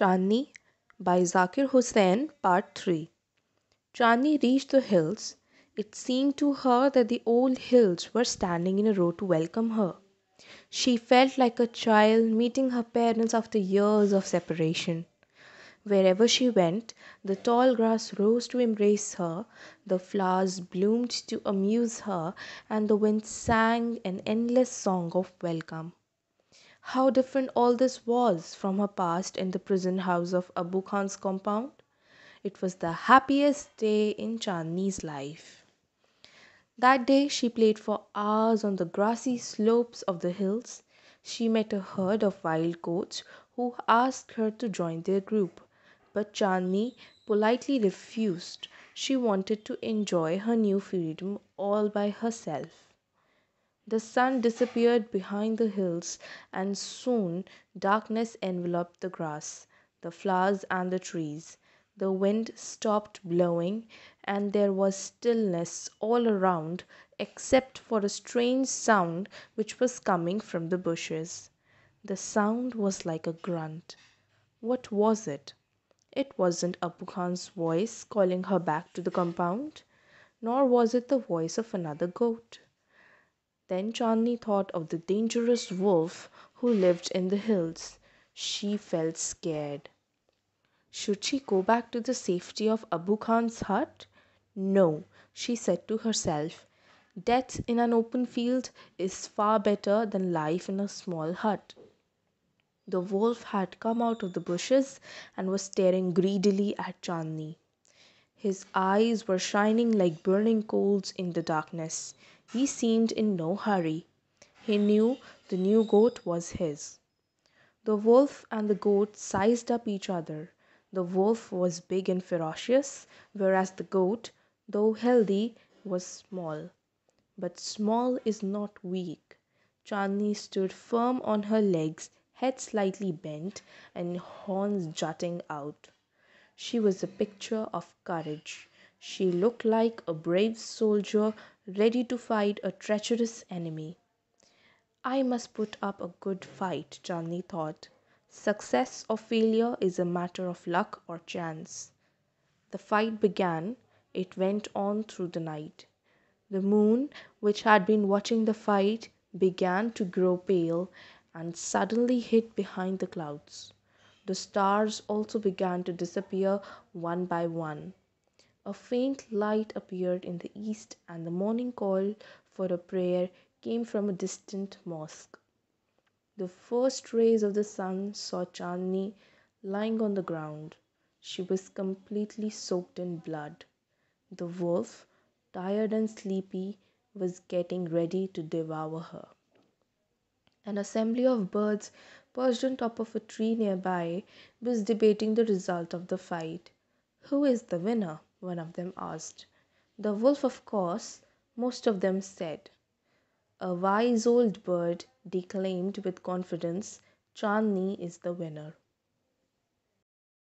Chani, by Zakir Hussain, Part 3. Chani reached the hills. It seemed to her that the old hills were standing in a row to welcome her. She felt like a child meeting her parents after years of separation. Wherever she went, the tall grass rose to embrace her, the flowers bloomed to amuse her, and the wind sang an endless song of welcome. How different all this was from her past in the prison house of Abu Khan's compound! It was the happiest day in Chandni's life. That day she played for hours on the grassy slopes of the hills. She met a herd of wild goats who asked her to join their group, but Chandni politely refused. She wanted to enjoy her new freedom all by herself. The sun disappeared behind the hills, and soon darkness enveloped the grass, the flowers and the trees. The wind stopped blowing, and there was stillness all around except for a strange sound which was coming from the bushes. The sound was like a grunt. What was it? It wasn't Abu Khan's voice calling her back to the compound, nor was it the voice of another goat. Then Chandni thought of the dangerous wolf who lived in the hills. She felt scared. Should she go back to the safety of Abu Khan's hut? No, she said to herself. Death in an open field is far better than life in a small hut. The wolf had come out of the bushes and was staring greedily at Chandni. His eyes were shining like burning coals in the darkness. He seemed in no hurry. He knew the new goat was his. The wolf and the goat sized up each other. The wolf was big and ferocious, whereas the goat, though healthy, was small. But small is not weak. Chani stood firm on her legs, head slightly bent, and horns jutting out. She was a picture of courage. She looked like a brave soldier ready to fight a treacherous enemy. "I must put up a good fight," Johnny thought. "Success or failure is a matter of luck or chance." The fight began. It went on through the night. The moon, which had been watching the fight, began to grow pale, and suddenly hid behind the clouds. The stars also began to disappear one by one. A faint light appeared in the east, and the morning call for a prayer came from a distant mosque. The first rays of the sun saw Chandni lying on the ground. She was completely soaked in blood. The wolf, tired and sleepy, was getting ready to devour her. An assembly of birds perched on top of a tree nearby was debating the result of the fight. Who is the winner? one of them asked. The wolf, of course, most of them said. A wise old bird declaimed with confidence, Chandni is the winner.